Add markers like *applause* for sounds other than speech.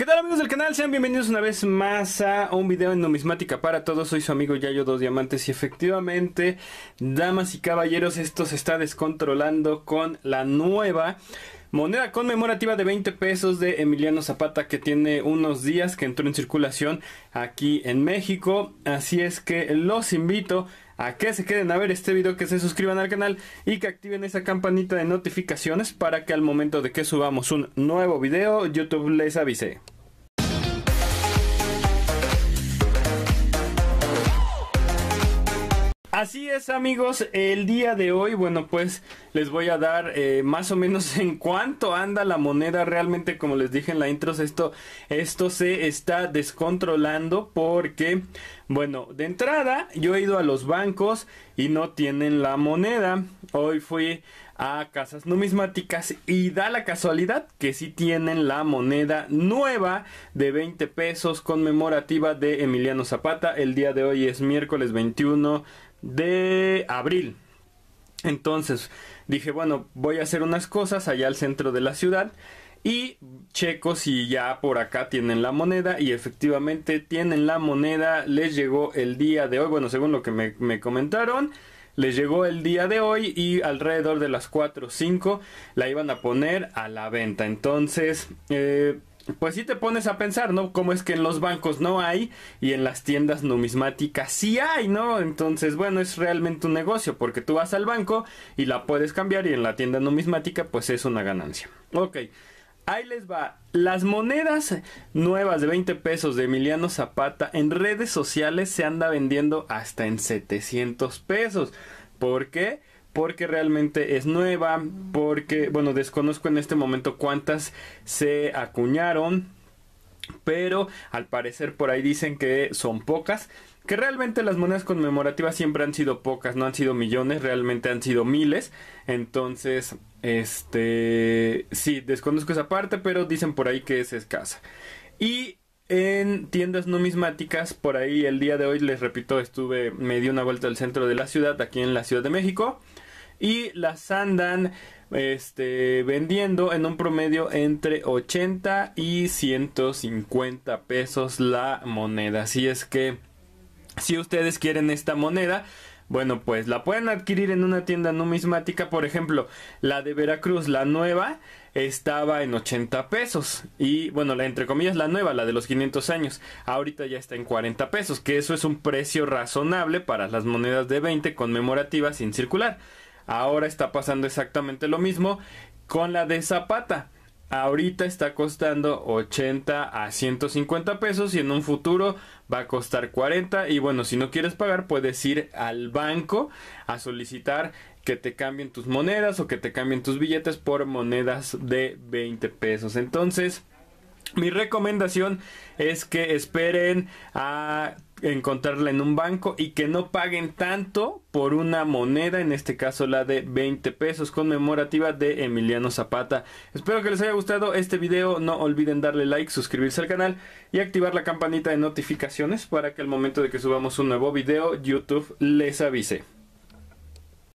¿Qué tal amigos del canal? Sean bienvenidos una vez más a un video en numismática para todos. Soy su amigo Yayo Dos Diamantes y efectivamente, damas y caballeros, esto se está descontrolando con la nueva moneda conmemorativa de 20 pesos de Emiliano Zapata que tiene unos días que entró en circulación aquí en México. Así es que los invito a que se queden a ver este video, que se suscriban al canal y que activen esa campanita de notificaciones para que al momento de que subamos un nuevo video, YouTube les avise. Así es amigos, el día de hoy, bueno pues les voy a dar eh, más o menos *laughs* en cuánto anda la moneda realmente como les dije en la intro esto, esto se está descontrolando porque bueno de entrada yo he ido a los bancos y no tienen la moneda hoy fui a casas numismáticas y da la casualidad que sí tienen la moneda nueva de 20 pesos conmemorativa de Emiliano Zapata el día de hoy es miércoles 21 de abril. Entonces dije, bueno, voy a hacer unas cosas allá al centro de la ciudad y checo si ya por acá tienen la moneda y efectivamente tienen la moneda, les llegó el día de hoy, bueno, según lo que me, comentaron. Les llegó el día de hoy y alrededor de las 4 o 5 la iban a poner a la venta. Entonces, eh, pues sí te pones a pensar, ¿no? Cómo es que en los bancos no hay y en las tiendas numismáticas sí hay, ¿no? Entonces, bueno, es realmente un negocio porque tú vas al banco y la puedes cambiar y en la tienda numismática pues es una ganancia. Ok, ahí les va. Las monedas nuevas de 20 pesos de Emiliano Zapata en redes sociales se anda vendiendo hasta en 700 pesos. ¿Por qué? porque realmente es nueva, porque, bueno, desconozco en este momento cuántas se acuñaron, pero al parecer por ahí dicen que son pocas, que realmente las monedas conmemorativas siempre han sido pocas, no han sido millones, realmente han sido miles, entonces, este, sí, desconozco esa parte, pero dicen por ahí que es escasa. Y en tiendas numismáticas. Por ahí el día de hoy, les repito, estuve, me di una vuelta al centro de la ciudad, aquí en la Ciudad de México y las andan este, vendiendo en un promedio entre 80 y 150 pesos la moneda. Así es que si ustedes quieren esta moneda, bueno, pues la pueden adquirir en una tienda numismática, por ejemplo, la de Veracruz, la nueva, estaba en 80 pesos. Y bueno, la entre comillas, la nueva, la de los 500 años, ahorita ya está en 40 pesos, que eso es un precio razonable para las monedas de 20 conmemorativas sin circular. Ahora está pasando exactamente lo mismo con la de Zapata. Ahorita está costando 80 a 150 pesos y en un futuro va a costar 40 y bueno, si no quieres pagar puedes ir al banco a solicitar que te cambien tus monedas o que te cambien tus billetes por monedas de 20 pesos. Entonces, mi recomendación es que esperen a encontrarla en un banco y que no paguen tanto por una moneda, en este caso la de 20 pesos conmemorativa de Emiliano Zapata. Espero que les haya gustado este video, no olviden darle like, suscribirse al canal y activar la campanita de notificaciones para que al momento de que subamos un nuevo video YouTube les avise.